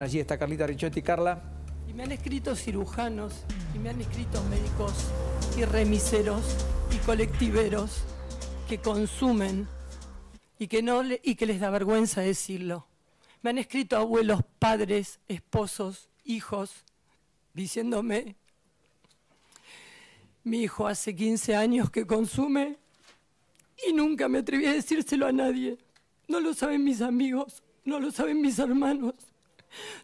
Allí está Carlita y Carla. Y me han escrito cirujanos, y me han escrito médicos, y remiseros, y colectiveros que consumen y que, no y que les da vergüenza decirlo. Me han escrito abuelos, padres, esposos, hijos, diciéndome, mi hijo hace 15 años que consume y nunca me atreví a decírselo a nadie. No lo saben mis amigos, no lo saben mis hermanos.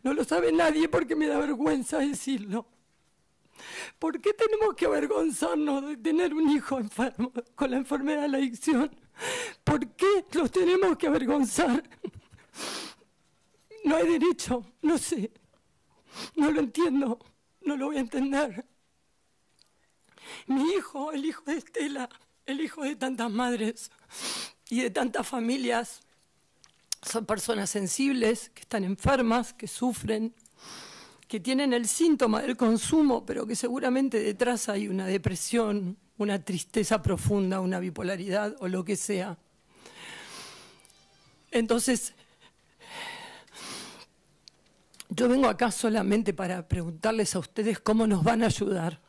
No lo sabe nadie porque me da vergüenza decirlo. ¿Por qué tenemos que avergonzarnos de tener un hijo enfermo con la enfermedad de la adicción? ¿Por qué los tenemos que avergonzar? No hay derecho, no sé. No lo entiendo, no lo voy a entender. Mi hijo, el hijo de Estela, el hijo de tantas madres y de tantas familias, son personas sensibles, que están enfermas, que sufren, que tienen el síntoma del consumo, pero que seguramente detrás hay una depresión, una tristeza profunda, una bipolaridad o lo que sea. Entonces, yo vengo acá solamente para preguntarles a ustedes cómo nos van a ayudar,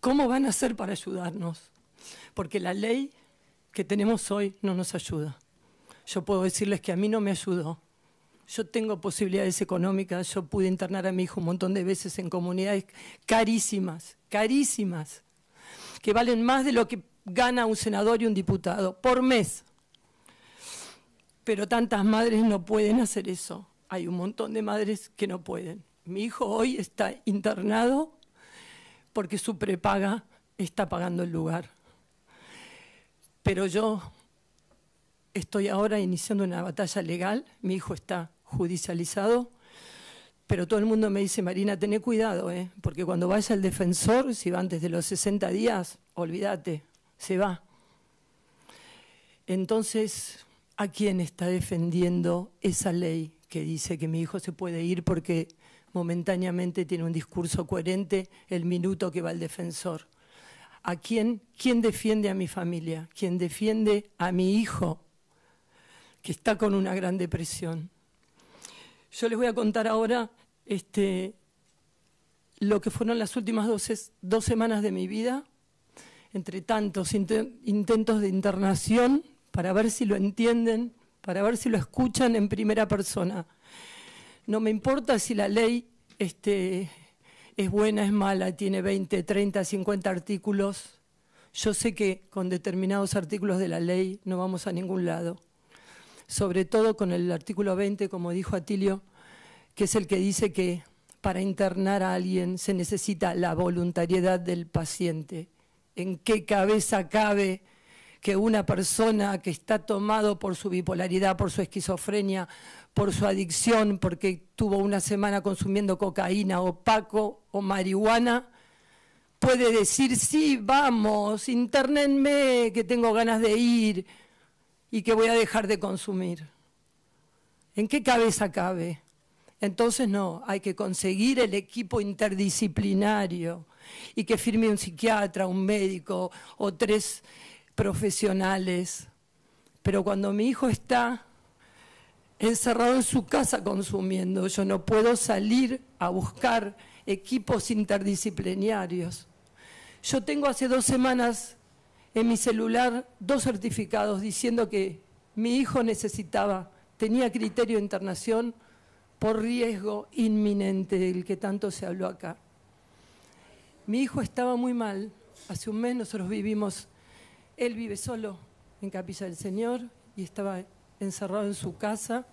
cómo van a hacer para ayudarnos, porque la ley que tenemos hoy no nos ayuda yo puedo decirles que a mí no me ayudó. Yo tengo posibilidades económicas, yo pude internar a mi hijo un montón de veces en comunidades carísimas, carísimas, que valen más de lo que gana un senador y un diputado por mes. Pero tantas madres no pueden hacer eso. Hay un montón de madres que no pueden. Mi hijo hoy está internado porque su prepaga está pagando el lugar. Pero yo estoy ahora iniciando una batalla legal, mi hijo está judicializado, pero todo el mundo me dice, Marina, ten cuidado, eh, porque cuando vaya el defensor, si va antes de los 60 días, olvídate, se va. Entonces, ¿a quién está defendiendo esa ley que dice que mi hijo se puede ir porque momentáneamente tiene un discurso coherente el minuto que va el defensor? ¿A quién? ¿Quién defiende a mi familia? ¿Quién defiende a mi hijo? que está con una gran depresión. Yo les voy a contar ahora este, lo que fueron las últimas dos, semanas de mi vida, entre tantos intentos de internación, para ver si lo entienden, para ver si lo escuchan en primera persona. No me importa si la ley este, es buena, es mala, tiene 20, 30, 50 artículos. Yo sé que con determinados artículos de la ley no vamos a ningún lado sobre todo con el artículo 20, como dijo Atilio, que es el que dice que para internar a alguien se necesita la voluntariedad del paciente. ¿En qué cabeza cabe que una persona que está tomado por su bipolaridad, por su esquizofrenia, por su adicción, porque tuvo una semana consumiendo cocaína o paco o marihuana, puede decir, sí, vamos, internenme, que tengo ganas de ir, y que voy a dejar de consumir. ¿En qué cabeza cabe? Entonces no, hay que conseguir el equipo interdisciplinario y que firme un psiquiatra, un médico o tres profesionales. Pero cuando mi hijo está encerrado en su casa consumiendo, yo no puedo salir a buscar equipos interdisciplinarios. Yo tengo hace dos semanas en mi celular dos certificados diciendo que mi hijo necesitaba, tenía criterio de internación por riesgo inminente del que tanto se habló acá. Mi hijo estaba muy mal, hace un mes nosotros vivimos, él vive solo en Capilla del Señor y estaba encerrado en su casa,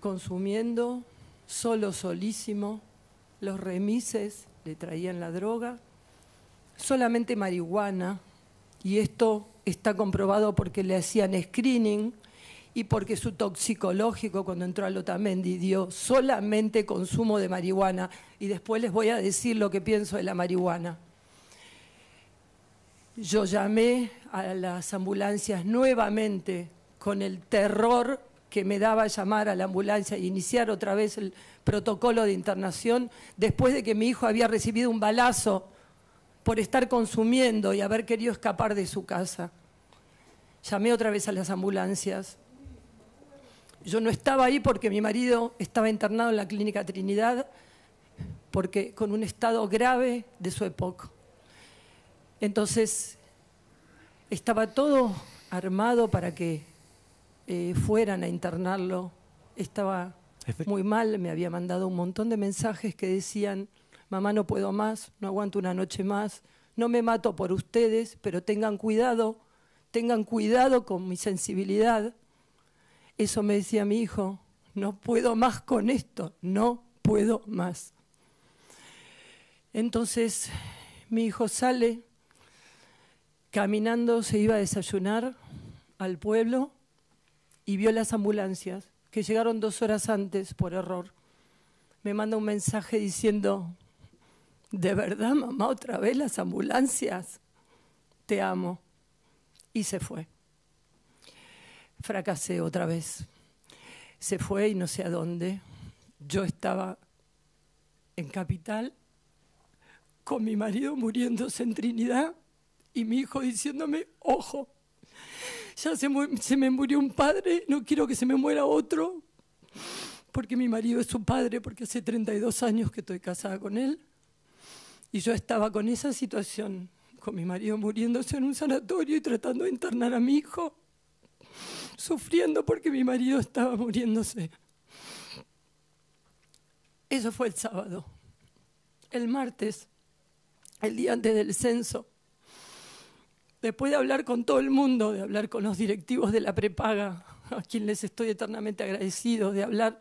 consumiendo, solo, solísimo, los remises le traían la droga, solamente marihuana, y esto está comprobado porque le hacían screening y porque su toxicológico cuando entró a otamendi dio solamente consumo de marihuana y después les voy a decir lo que pienso de la marihuana. Yo llamé a las ambulancias nuevamente con el terror que me daba llamar a la ambulancia e iniciar otra vez el protocolo de internación después de que mi hijo había recibido un balazo por estar consumiendo y haber querido escapar de su casa. Llamé otra vez a las ambulancias. Yo no estaba ahí porque mi marido estaba internado en la clínica Trinidad porque con un estado grave de su época. Entonces, estaba todo armado para que eh, fueran a internarlo. Estaba muy mal, me había mandado un montón de mensajes que decían, mamá no puedo más, no aguanto una noche más, no me mato por ustedes, pero tengan cuidado, tengan cuidado con mi sensibilidad. Eso me decía mi hijo, no puedo más con esto, no puedo más. Entonces mi hijo sale caminando, se iba a desayunar al pueblo y vio las ambulancias que llegaron dos horas antes por error. Me manda un mensaje diciendo, de verdad, mamá, otra vez las ambulancias, te amo. Y se fue. Fracasé otra vez. Se fue y no sé a dónde. Yo estaba en Capital con mi marido muriéndose en Trinidad y mi hijo diciéndome, ojo, ya se, se, me murió un padre, no quiero que se me muera otro, porque mi marido es su padre, porque hace 32 años que estoy casada con él. Y yo estaba con esa situación, con mi marido muriéndose en un sanatorio y tratando de internar a mi hijo, sufriendo porque mi marido estaba muriéndose. Eso fue el sábado. El martes, el día antes del censo, después de hablar con todo el mundo, de hablar con los directivos de la prepaga, a quien les estoy eternamente agradecido, de hablar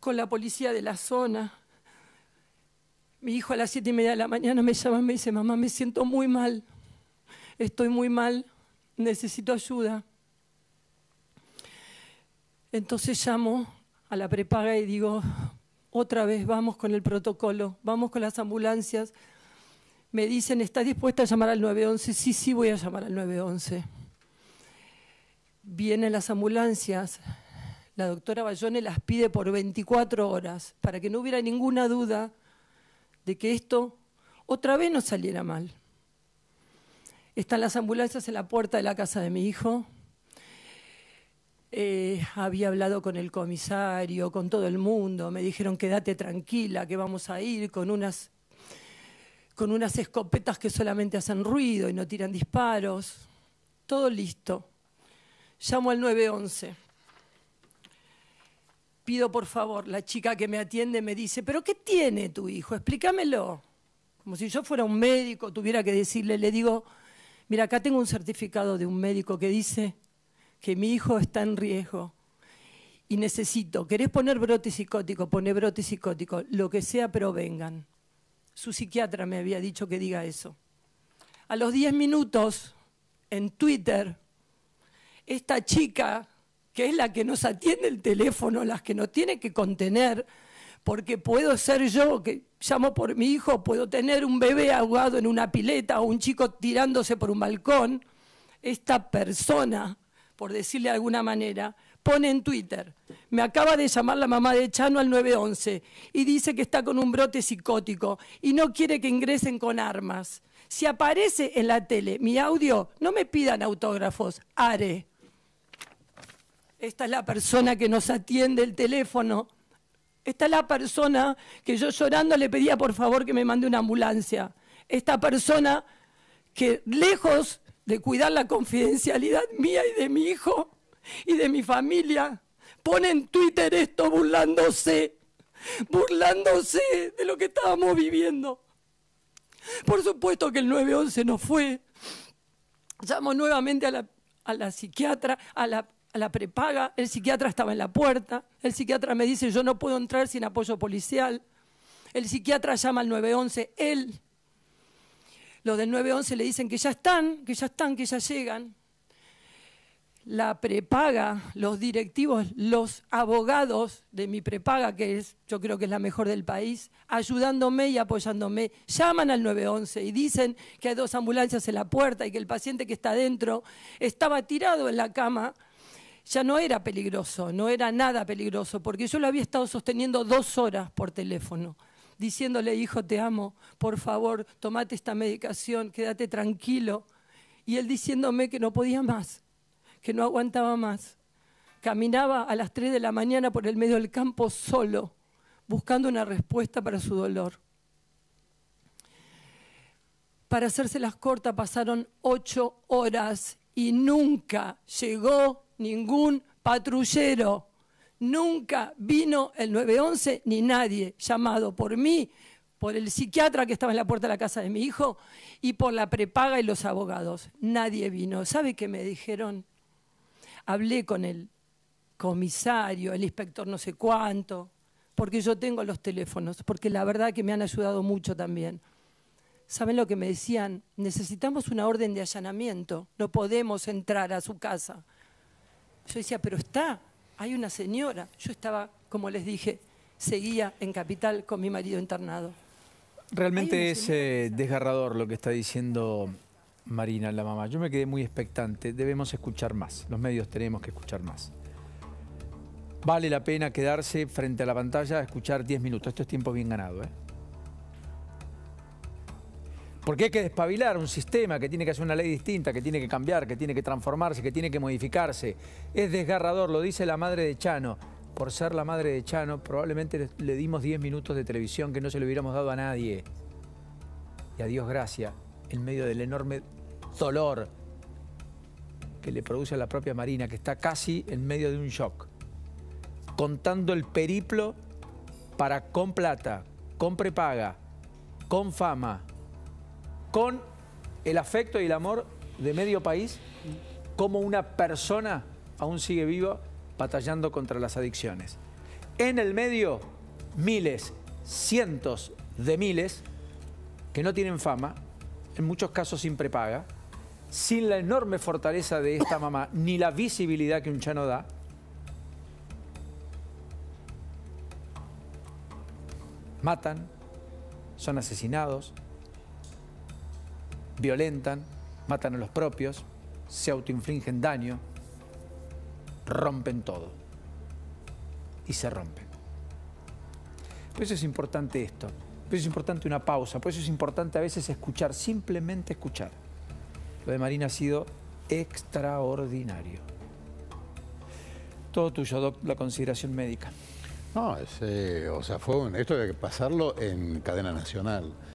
con la policía de la zona, mi hijo a las siete y media de la mañana me llama y me dice, mamá, me siento muy mal, estoy muy mal, necesito ayuda. Entonces llamo a la prepaga y digo, otra vez vamos con el protocolo, vamos con las ambulancias. Me dicen, ¿estás dispuesta a llamar al 911? Sí, sí, voy a llamar al 911. Vienen las ambulancias, la doctora Bayone las pide por 24 horas, para que no hubiera ninguna duda de que esto otra vez no saliera mal. Están las ambulancias en la puerta de la casa de mi hijo. Eh, había hablado con el comisario, con todo el mundo. Me dijeron, quédate tranquila, que vamos a ir con unas, con unas escopetas que solamente hacen ruido y no tiran disparos. Todo listo. Llamo al 911 pido por favor, la chica que me atiende me dice, pero ¿qué tiene tu hijo? Explícamelo. Como si yo fuera un médico, tuviera que decirle, le digo, mira, acá tengo un certificado de un médico que dice que mi hijo está en riesgo y necesito, ¿querés poner brote psicótico? Pone brote psicótico, lo que sea, pero vengan. Su psiquiatra me había dicho que diga eso. A los 10 minutos, en Twitter, esta chica que es la que nos atiende el teléfono, las que nos tiene que contener, porque puedo ser yo, que llamo por mi hijo, puedo tener un bebé ahogado en una pileta o un chico tirándose por un balcón, esta persona, por decirle de alguna manera, pone en Twitter, me acaba de llamar la mamá de Chano al 911 y dice que está con un brote psicótico y no quiere que ingresen con armas. Si aparece en la tele mi audio, no me pidan autógrafos, haré esta es la persona que nos atiende el teléfono, esta es la persona que yo llorando le pedía por favor que me mande una ambulancia, esta persona que lejos de cuidar la confidencialidad mía y de mi hijo y de mi familia, pone en Twitter esto burlándose, burlándose de lo que estábamos viviendo. Por supuesto que el 911 no fue. Llamo nuevamente a la, a la psiquiatra, a la la prepaga, el psiquiatra estaba en la puerta, el psiquiatra me dice yo no puedo entrar sin apoyo policial, el psiquiatra llama al 911, él, los del 911 le dicen que ya están, que ya están, que ya llegan, la prepaga, los directivos, los abogados de mi prepaga, que es, yo creo que es la mejor del país, ayudándome y apoyándome, llaman al 911 y dicen que hay dos ambulancias en la puerta y que el paciente que está adentro estaba tirado en la cama ya no era peligroso, no era nada peligroso, porque yo lo había estado sosteniendo dos horas por teléfono, diciéndole, hijo, te amo, por favor, tomate esta medicación, quédate tranquilo. Y él diciéndome que no podía más, que no aguantaba más. Caminaba a las 3 de la mañana por el medio del campo solo, buscando una respuesta para su dolor. Para hacerse las cortas pasaron ocho horas y nunca llegó ningún patrullero. Nunca vino el 911 ni nadie llamado por mí, por el psiquiatra que estaba en la puerta de la casa de mi hijo y por la prepaga y los abogados. Nadie vino. ¿Sabe qué me dijeron? Hablé con el comisario, el inspector no sé cuánto, porque yo tengo los teléfonos, porque la verdad que me han ayudado mucho también. ¿Saben lo que me decían? Necesitamos una orden de allanamiento, no podemos entrar a su casa. Yo decía, pero está, hay una señora. Yo estaba, como les dije, seguía en Capital con mi marido internado. Realmente es eh, desgarrador lo que está diciendo Marina, la mamá. Yo me quedé muy expectante. Debemos escuchar más. Los medios tenemos que escuchar más. Vale la pena quedarse frente a la pantalla a escuchar 10 minutos. Esto es tiempo bien ganado. ¿eh? Porque hay que despabilar un sistema que tiene que hacer una ley distinta, que tiene que cambiar, que tiene que transformarse, que tiene que modificarse. Es desgarrador, lo dice la madre de Chano. Por ser la madre de Chano, probablemente le dimos 10 minutos de televisión que no se le hubiéramos dado a nadie. Y a Dios gracias, en medio del enorme dolor que le produce a la propia Marina, que está casi en medio de un shock, contando el periplo para con plata, con prepaga, con fama, con el afecto y el amor de medio país, como una persona aún sigue viva batallando contra las adicciones. En el medio, miles, cientos de miles que no tienen fama, en muchos casos sin prepaga, sin la enorme fortaleza de esta mamá, ni la visibilidad que un chano da, matan, son asesinados, violentan, matan a los propios, se autoinfligen daño, rompen todo. Y se rompen. Por eso es importante esto, por eso es importante una pausa, por eso es importante a veces escuchar, simplemente escuchar. Lo de Marina ha sido extraordinario. Todo tuyo, la consideración médica. No, eh, o sea, fue esto hay que pasarlo en cadena nacional.